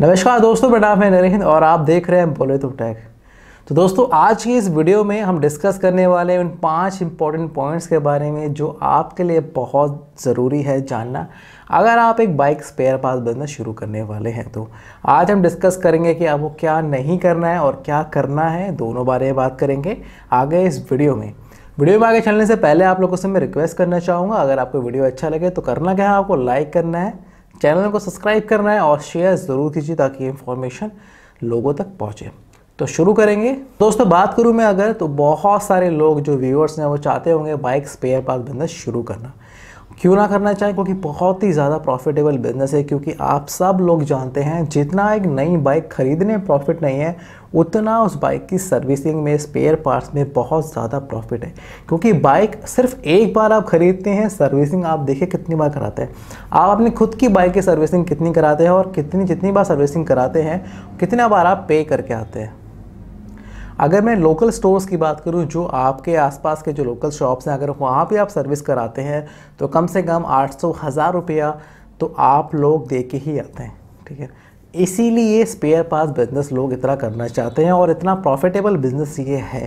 नमस्कार दोस्तों मेरा नाम है नरेंद्र और आप देख रहे हैं बोले तो टैक तो दोस्तों आज की इस वीडियो में हम डिस्कस करने वाले हैं उन पांच इंपॉर्टेंट पॉइंट्स के बारे में जो आपके लिए बहुत ज़रूरी है जानना अगर आप एक बाइक स्पेयर पास बिजनेस शुरू करने वाले हैं तो आज हम डिस्कस करेंगे कि आपको क्या नहीं करना है और क्या करना है दोनों बारे में बात करेंगे आगे इस वीडियो में वीडियो में आगे चलने से पहले आप लोगों से मैं रिक्वेस्ट करना चाहूँगा अगर आपको वीडियो अच्छा लगे तो करना क्या है आपको लाइक करना है चैनल को सब्सक्राइब करना है और शेयर ज़रूर कीजिए ताकि इन्फॉर्मेशन लोगों तक पहुँचे तो शुरू करेंगे दोस्तों बात करूँ मैं अगर तो बहुत सारे लोग जो व्यूअर्स हैं वो चाहते होंगे बाइक स्पेयर पार्ट बिजनेस शुरू करना क्यों ना करना चाहिए क्योंकि बहुत ही ज़्यादा प्रॉफिटेबल बिजनेस है क्योंकि आप सब लोग जानते हैं जितना एक नई बाइक खरीदने में प्रॉफिट नहीं है उतना उस बाइक की सर्विसिंग में स्पेयर पार्ट्स में बहुत ज़्यादा प्रॉफिट है क्योंकि बाइक सिर्फ एक बार आप खरीदते हैं सर्विसिंग आप देखिए कितनी बार कराते हैं आप अपनी खुद की बाइक की सर्विसिंग कितनी कराते हैं और कितनी जितनी बार सर्विसिंग कराते हैं कितना बार आप पे करके आते हैं अगर मैं लोकल स्टोर्स की बात करूं जो आपके आसपास के जो लोकल शॉप्स हैं अगर वहाँ पे आप सर्विस कराते हैं तो कम से कम आठ सौ हज़ार रुपया तो आप लोग दे के ही आते हैं ठीक है इसीलिए स्पेयर पास बिज़नेस लोग इतना करना चाहते हैं और इतना प्रॉफिटेबल बिज़नेस ये है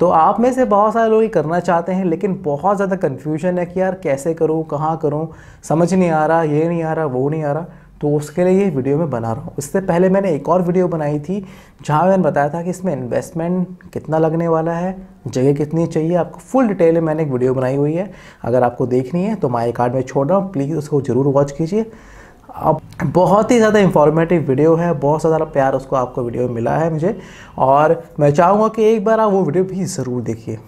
तो आप में से बहुत सारे लोग ये करना चाहते हैं लेकिन बहुत ज़्यादा कन्फ्यूजन है कि यार कैसे करूँ कहाँ करूँ समझ नहीं आ रहा ये नहीं आ रहा वो नहीं आ रहा तो उसके लिए ये वीडियो मैं बना रहा हूँ इससे पहले मैंने एक और वीडियो बनाई थी जहाँ मैंने बताया था कि इसमें इन्वेस्टमेंट कितना लगने वाला है जगह कितनी चाहिए आपको फुल डिटेल में मैंने एक वीडियो बनाई हुई है अगर आपको देखनी है तो माई कार्ड में छोड़ रहा हूँ प्लीज़ उसको ज़रूर वॉच कीजिए अब बहुत ही ज़्यादा इन्फॉर्मेटिव वीडियो है बहुत ज़्यादा प्यार उसको आपको वीडियो मिला है मुझे और मैं चाहूँगा कि एक बार आप वो वीडियो भी ज़रूर देखिए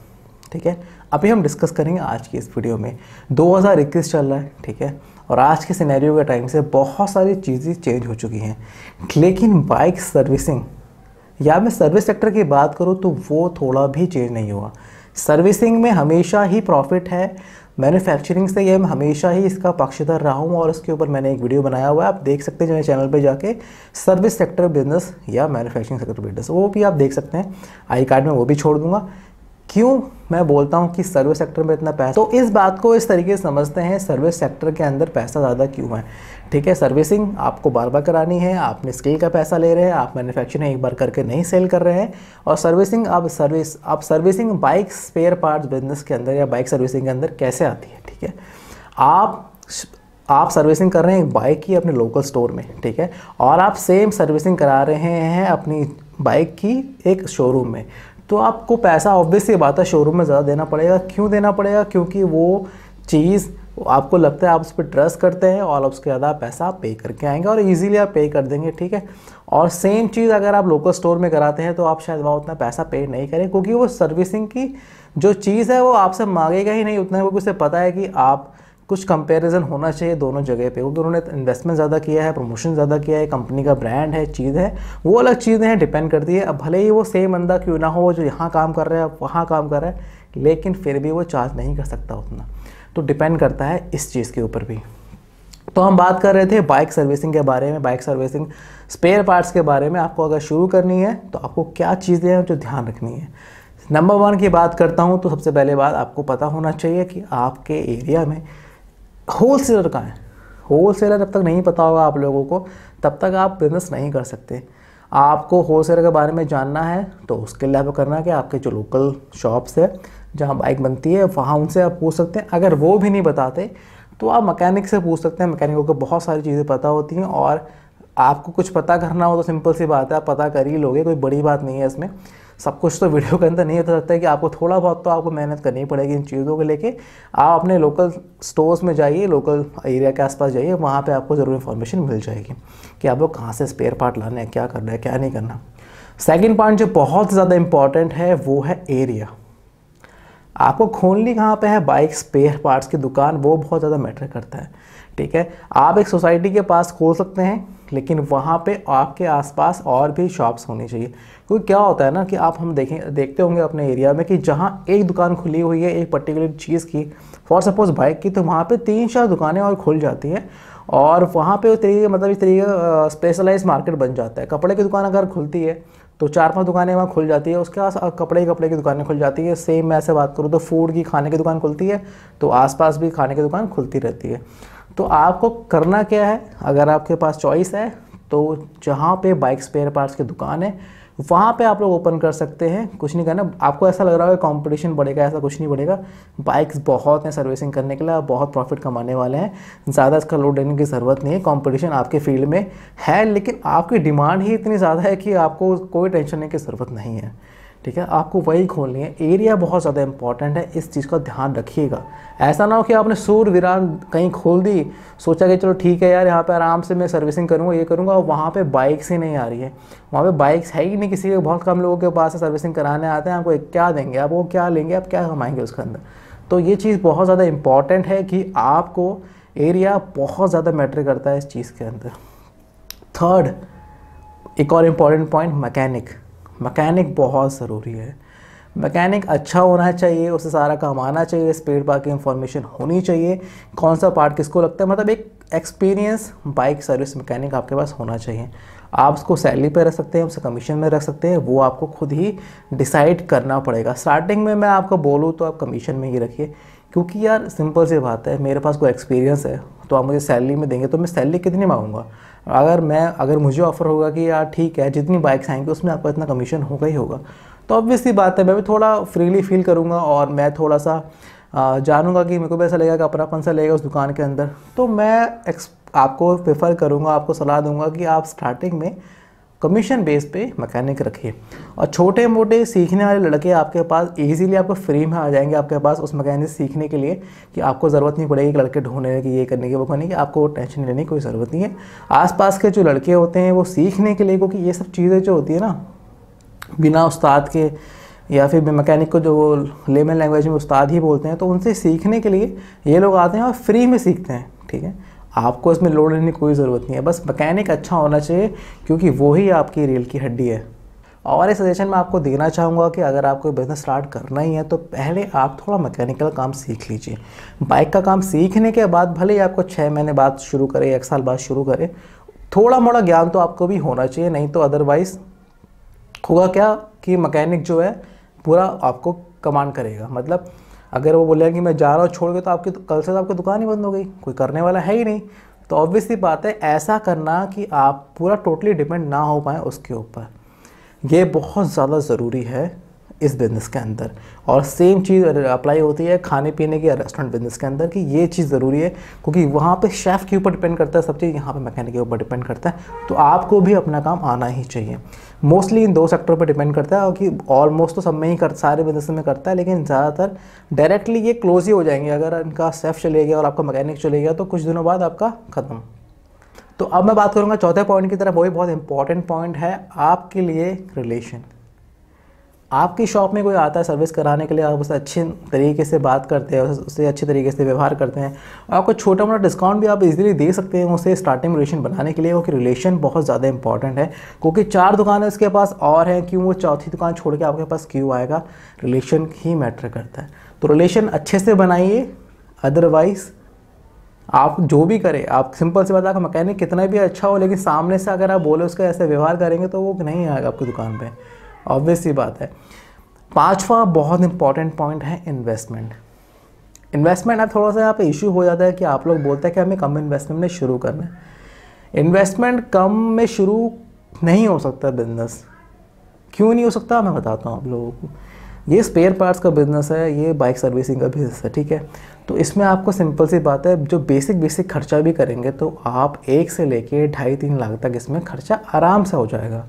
ठीक है अभी हम डिस्कस करेंगे आज की इस वीडियो में 2021 चल रहा है ठीक है और आज के सिनेरियो के टाइम से बहुत सारी चीज़ें चेंज हो चुकी हैं लेकिन बाइक सर्विसिंग या मैं सर्विस सेक्टर की बात करूँ तो वो थोड़ा भी चेंज नहीं हुआ सर्विसिंग में हमेशा ही प्रॉफिट है मैन्युफैक्चरिंग से ये मैं हमेशा ही इसका पक्षधर रहा हूँ और इसके ऊपर मैंने एक वीडियो बनाया हुआ है आप देख सकते हैं मेरे चैनल पे जाके सर्विस सेक्टर बिजनेस या मैन्युफैक्चरिंग सेक्टर बिजनेस वो भी आप देख सकते हैं आई कार्ड में वो भी छोड़ दूंगा क्यों मैं बोलता हूँ कि सर्विस सेक्टर में इतना पैसा तो इस बात को इस तरीके से समझते हैं सर्विस सेक्टर के अंदर पैसा ज़्यादा क्यों है ठीक है सर्विसिंग आपको बार बार करानी है आपने स्किल का पैसा ले रहे हैं आप मैन्युफैक्चरिंग एक बार करके नहीं सेल कर रहे हैं और सर्विसिंग अब सर्विस आप servicing bike spare parts business के अंदर या बाइक सर्विसिंग के अंदर कैसे आती है ठीक है आप आप सर्विसिंग कर रहे हैं एक बाइक की अपने लोकल स्टोर में ठीक है और आप सेम सर्विसिंग करा रहे हैं अपनी बाइक की एक शोरूम में तो आपको पैसा ऑब्वियस बात है शोरूम में ज़्यादा देना पड़ेगा क्यों देना पड़ेगा क्योंकि वो चीज़ आपको लगता है आप उस पर ट्रस्ट करते हैं और उसके ज़्यादा पैसा आप पे करके आएंगे और इजीली आप पे कर देंगे ठीक है और सेम चीज़ अगर आप लोकल स्टोर में कराते हैं तो आप शायद वहाँ उतना पैसा पे नहीं करें क्योंकि वो सर्विसिंग की जो चीज़ है वो आपसे मांगेगा ही नहीं उतना क्योंकि उसे पता है कि आप कुछ कंपैरिजन होना चाहिए दोनों जगह पे क्योंकि उन्होंने इन्वेस्टमेंट ज़्यादा किया है प्रमोशन ज़्यादा किया है कंपनी का ब्रांड है चीज़ है वो अलग चीज़ें हैं डिपेंड करती है अब भले ही वो सेम अंदा क्यों ना हो जो यहाँ काम कर रहा है वहाँ काम कर रहा है लेकिन फिर भी वो चार्ज नहीं कर सकता उतना तो डिपेंड करता है इस चीज़ के ऊपर भी तो हम बात कर रहे थे बाइक सर्विसिंग के बारे में बाइक सर्विसिंग स्पेयर पार्ट्स के बारे में आपको अगर शुरू करनी है तो आपको क्या चीज़ें हैं जो ध्यान रखनी है नंबर वन की बात करता हूँ तो सबसे पहले बात आपको पता होना चाहिए कि आपके एरिया में होल सेलर का है होल सेलर जब तक नहीं पता होगा आप लोगों को तब तक आप बिज़नेस नहीं कर सकते आपको होल सेलर के बारे में जानना है तो उसके लिए आपको करना है कि आपके जो लोकल शॉप्स है जहाँ बाइक बनती है वहाँ उनसे आप पूछ सकते हैं अगर वो भी नहीं बताते तो आप मकैनिक से पूछ सकते हैं मकैनिकों को बहुत सारी चीज़ें पता होती हैं और आपको कुछ पता करना हो तो सिंपल सी बात है आप पता कर ही लोगे कोई बड़ी बात नहीं है इसमें सब कुछ तो वीडियो के अंदर नहीं होता सकता है कि आपको थोड़ा बहुत तो आपको मेहनत करनी पड़ेगी इन चीज़ों को लेके आप अपने लोकल स्टोर्स में जाइए लोकल एरिया के आसपास जाइए वहाँ पे आपको ज़रूर इन्फॉर्मेशन मिल जाएगी कि आप लोग कहाँ से स्पेयर पार्ट लाने हैं क्या करना है क्या नहीं करना सेकेंड पॉइंट जो बहुत ज़्यादा इंपॉर्टेंट है वो है एरिया आपको खोलनी कहाँ पे है बाइक स्पेयर पार्ट्स की दुकान वो बहुत ज़्यादा मैटर करता है ठीक है आप एक सोसाइटी के पास खोल सकते हैं लेकिन वहाँ पे आपके आसपास और भी शॉप्स होनी चाहिए क्योंकि क्या होता है ना कि आप हम देखें देखते होंगे अपने एरिया में कि जहाँ एक दुकान खुली हुई है एक पर्टिकुलर चीज़ की फॉर सपोज़ बाइक की तो वहाँ पे तीन चार दुकानें और खुल जाती हैं और वहाँ पे तरीके मतलब इस तरीके स्पेशलाइज मार्केट बन जाता है कपड़े की दुकान अगर खुलती है तो चार पांच दुकानें वहाँ खुल जाती है उसके पास कपड़े कपड़े की दुकानें खुल जाती है सेम मैं ऐसे बात करूँ तो फूड की खाने की दुकान खुलती है तो आसपास भी खाने की दुकान खुलती रहती है तो आपको करना क्या है अगर आपके पास चॉइस है तो जहाँ पे बाइक स्पेयर पार्ट्स की दुकान है वहाँ पे आप लोग ओपन कर सकते हैं कुछ नहीं करना आपको ऐसा लग रहा होगा कंपटीशन बढ़ेगा ऐसा कुछ नहीं बढ़ेगा बाइक्स बहुत हैं सर्विसिंग करने के लिए आप बहुत प्रॉफिट कमाने वाले हैं ज़्यादा इसका लोड लेने की ज़रूरत नहीं है कंपटीशन आपके फील्ड में है लेकिन आपकी डिमांड ही इतनी ज़्यादा है कि आपको कोई टेंशन लेने की ज़रूरत नहीं है ठीक है आपको वही खोलनी है एरिया बहुत ज़्यादा इंपॉर्टेंट है इस चीज़ का ध्यान रखिएगा ऐसा ना हो कि आपने सूर वीरान कहीं खोल दी सोचा कि चलो ठीक है यार यहाँ पे आराम से मैं सर्विसिंग करूँगा ये करूँगा और वहाँ पे बाइक्स ही नहीं आ रही है वहाँ पे बाइक्स है ही नहीं किसी के बहुत कम लोगों के पास सर्विसिंग कराने आते हैं आपको क्या देंगे आप वो क्या लेंगे आप क्या कमाएंगे उसके अंदर तो ये चीज़ बहुत ज़्यादा इंपॉर्टेंट है कि आपको एरिया बहुत ज़्यादा मैटर करता है इस चीज़ के अंदर थर्ड एक और इम्पॉर्टेंट पॉइंट मैकेनिक मकैनिक बहुत ज़रूरी है मैकेनिक अच्छा होना चाहिए उसे सारा काम आना चाहिए स्पीड पार्ट की इंफॉर्मेशन होनी चाहिए कौन सा पार्ट किसको लगता है मतलब एक एक्सपीरियंस बाइक सर्विस मैकेनिक आपके पास होना चाहिए आप उसको सैलरी पे रख सकते हैं उसे कमीशन में रख सकते हैं वो आपको खुद ही डिसाइड करना पड़ेगा स्टार्टिंग में मैं आपको बोलूँ तो आप कमीशन में ही रखिए क्योंकि यार सिंपल सी बात है मेरे पास कोई एक्सपीरियंस है तो आप मुझे सैलरी में देंगे तो मैं सैलरी कितनी मांगूंगा अगर मैं अगर मुझे ऑफ़र होगा कि यार ठीक है जितनी बाइक्स आएंगी उसमें आपका इतना कमीशन होगा ही होगा तो ऑब्वियसली बात है मैं भी थोड़ा फ्रीली फील करूँगा और मैं थोड़ा सा जानूंगा कि मेरे को भी ऐसा लगेगा अपना अपनापन सा लगेगा उस दुकान के अंदर तो मैं आपको प्रेफर करूँगा आपको सलाह दूंगा कि आप स्टार्टिंग में कमीशन बेस पे मैकेनिक रखिए और छोटे मोटे सीखने वाले लड़के आपके पास इजीली आपको फ्री में आ जाएंगे आपके पास उस मैकेनिक सीखने के लिए कि आपको ज़रूरत नहीं पड़ेगी लड़के ढूंढने की ये करने की वो करने की आपको टेंशन लेने की कोई ज़रूरत नहीं है आसपास के जो लड़के होते हैं वो सीखने के लिए क्योंकि ये सब चीज़ें जो होती है ना बिना उस्ताद के या फिर मैकेनिक को जो वो लेमन लैंग्वेज में उस्ताद ही बोलते हैं तो उनसे सीखने के लिए ये लोग आते हैं और फ्री में सीखते हैं ठीक है आपको इसमें लोड लेने की कोई ज़रूरत नहीं है बस मैकेनिक अच्छा होना चाहिए क्योंकि वो ही आपकी रेल की हड्डी है और ये सजेशन मैं आपको देना चाहूँगा कि अगर आपको बिज़नेस स्टार्ट करना ही है तो पहले आप थोड़ा मैकेनिकल काम सीख लीजिए बाइक का काम सीखने के बाद भले ही आपको छः महीने बाद शुरू करें एक साल बाद शुरू करें थोड़ा मोड़ा ज्ञान तो आपको भी होना चाहिए नहीं तो अदरवाइज़ होगा क्या कि मकैनिक जो है पूरा आपको कमांड करेगा मतलब अगर वो बोलेगा कि मैं जा रहा हूँ छोड़ के तो आपकी कल से तो आपकी दुकान ही बंद हो गई कोई करने वाला है ही नहीं तो ऑब्वियसली बात है ऐसा करना कि आप पूरा टोटली डिपेंड ना हो पाए उसके ऊपर ये बहुत ज़्यादा ज़रूरी है इस बिज़नेस के अंदर और सेम चीज़ अप्लाई होती है खाने पीने के रेस्टोरेंट बिज़नेस के अंदर कि ये चीज़ ज़रूरी है क्योंकि वहाँ पे शेफ़ के ऊपर डिपेंड करता है सब चीज़ यहाँ पे मैकेनिक के ऊपर डिपेंड करता है तो आपको भी अपना काम आना ही चाहिए मोस्टली इन दो सेक्टर पर डिपेंड करता है क्योंकि कि ऑलमोस्ट तो सब में ही कर सारे बिजनेस में करता है लेकिन ज़्यादातर डायरेक्टली ये क्लोज ही हो जाएंगे अगर इनका शेफ़ चले गया और आपका मैकेनिक चले गया तो कुछ दिनों बाद आपका ख़त्म तो अब मैं बात करूँगा चौथे पॉइंट की तरफ वही बहुत इंपॉर्टेंट पॉइंट है आपके लिए रिलेशन आपकी शॉप में कोई आता है सर्विस कराने के लिए आप उससे अच्छे तरीके से बात करते हैं उससे अच्छे तरीके से व्यवहार करते हैं आपको छोटा मोटा डिस्काउंट भी आप इजीली दे सकते हैं उसे स्टार्टिंग रिलेशन बनाने के लिए क्योंकि रिलेशन बहुत ज़्यादा इंपॉर्टेंट है क्योंकि चार दुकानें उसके पास और हैं क्यों वो चौथी दुकान छोड़ के आपके पास क्यों आएगा रिलेशन ही मैटर करता है तो रिलेशन अच्छे से बनाइए अदरवाइज़ आप जो भी करें आप सिंपल से बताकर मकैनिक मैकेनिक कितना भी अच्छा हो लेकिन सामने से अगर आप बोले उसका ऐसे व्यवहार करेंगे तो वो नहीं आएगा आपकी दुकान पर ऑब्वियस ही बात है पांचवा बहुत इंपॉर्टेंट पॉइंट है इन्वेस्टमेंट इन्वेस्टमेंट अब थोड़ा सा यहाँ पे इशू हो जाता है कि आप लोग बोलते हैं कि हमें कम इन्वेस्टमेंट में शुरू करना है इन्वेस्टमेंट कम में शुरू नहीं हो सकता बिजनेस क्यों नहीं हो सकता मैं बताता हूँ आप लोगों को ये स्पेयर पार्ट्स का बिज़नेस है ये बाइक सर्विसिंग का बिज़नेस है ठीक है तो इसमें आपको सिंपल सी बात है जो बेसिक बेसिक खर्चा भी करेंगे तो आप एक से लेके ढाई तीन लाख तक इसमें खर्चा आराम से हो जाएगा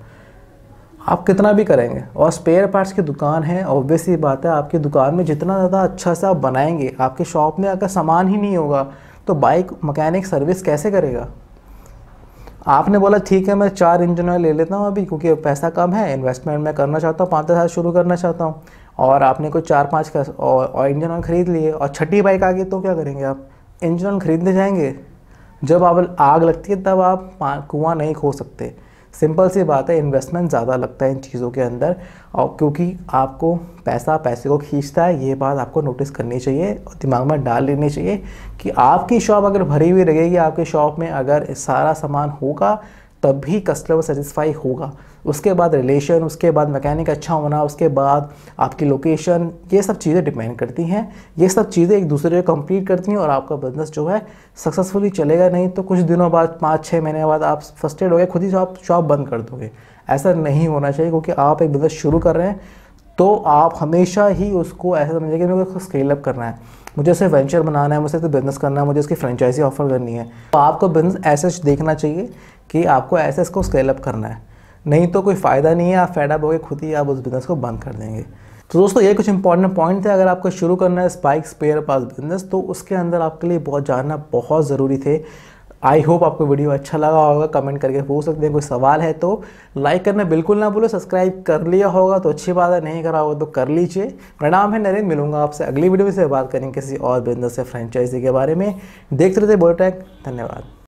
आप कितना भी करेंगे और स्पेयर पार्ट्स की दुकान है ऑब्वियसली बात है आपकी दुकान में जितना ज़्यादा अच्छा से आप बनाएंगे आपके शॉप में अगर सामान ही नहीं होगा तो बाइक मकैनिक सर्विस कैसे करेगा आपने बोला ठीक है मैं चार इंजन ऑयल ले लेता हूँ अभी क्योंकि पैसा कम है इन्वेस्टमेंट मैं करना चाहता हूँ पाँच दस हज़ार शुरू करना चाहता हूँ और आपने कोई चार पाँच का और इंजन ऑयल ख़रीद लिए और छठी बाइक आ गई तो क्या करेंगे आप इंजन ऑयल ख़रीदने जाएंगे जब आप आग लगती है तब आप कुआं नहीं खो सकते सिंपल सी बात है इन्वेस्टमेंट ज़्यादा लगता है इन चीज़ों के अंदर और क्योंकि आपको पैसा पैसे को खींचता है ये बात आपको नोटिस करनी चाहिए और दिमाग में डाल लेनी चाहिए कि आपकी शॉप अगर भरी हुई रहेगी आपकी शॉप में अगर सारा सामान होगा तब भी कस्टमर सेटिस्फाई होगा उसके बाद रिलेशन उसके बाद मैकेनिक अच्छा होना उसके बाद आपकी लोकेशन ये सब चीज़ें डिपेंड करती हैं ये सब चीज़ें एक दूसरे को कंप्लीट करती हैं और आपका बिजनेस जो है सक्सेसफुली चलेगा नहीं तो कुछ दिनों बाद पाँच छः महीने बाद आप फर्स्टेड हो गए खुद ही आप शॉप बंद कर दोगे ऐसा नहीं होना चाहिए क्योंकि आप एक बिज़नेस शुरू कर रहे हैं तो आप हमेशा ही उसको ऐसा समझिए कि मुझे स्केल अप करना है मुझे उसे वेंचर बनाना है मुझे उसे बिज़नेस करना है मुझे उसकी फ्रेंचाइजी ऑफर करनी है तो आपको बिज़नेस ऐसे देखना चाहिए कि आपको ऐसे इसको स्केल अप करना है नहीं तो कोई फ़ायदा नहीं है आप फैडा हो खुद ही आप उस बिज़नेस को बंद कर देंगे तो दोस्तों ये कुछ इंपॉर्टेंट पॉइंट थे अगर आपको शुरू करना है स्पाइक स्पेयर पास बिजनेस तो उसके अंदर आपके लिए बहुत जानना बहुत ज़रूरी थे आई होप आपको वीडियो अच्छा लगा होगा कमेंट करके पूछ सकते हैं कोई सवाल है तो लाइक करना बिल्कुल ना भूलो सब्सक्राइब कर लिया होगा तो अच्छी बात है नहीं करा होगा तो कर लीजिए मेरा नाम है नरेंद्र मिलूंगा आपसे अगली वीडियो में से बात करेंगे किसी और बिजनेस या फ्रेंचाइजी के बारे में देखते रहते बोल धन्यवाद